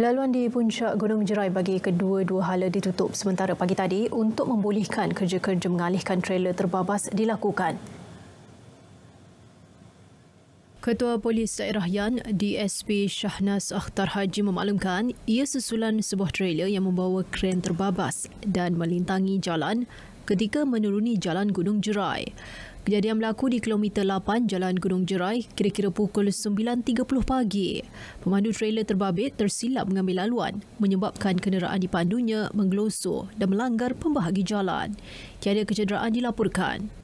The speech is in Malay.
Laluan di puncak Gunung Jerai bagi kedua-dua hala ditutup sementara pagi tadi untuk membolehkan kerja-kerja mengalihkan trailer terbabas dilakukan. Ketua Polis Daerah Yan, DSP Shahnas Akhtar Haji memaklumkan ia susulan sebuah trailer yang membawa kren terbabas dan melintangi jalan ketika menuruni Jalan Gunung Jerai. Kejadian berlaku di kilometer 8 Jalan Gunung Jerai kira-kira pukul 9.30 pagi. Pemandu trailer terbabit tersilap mengambil laluan menyebabkan kenderaan dipandunya menggelosor dan melanggar pembahagi jalan. Tiada kecederaan dilaporkan.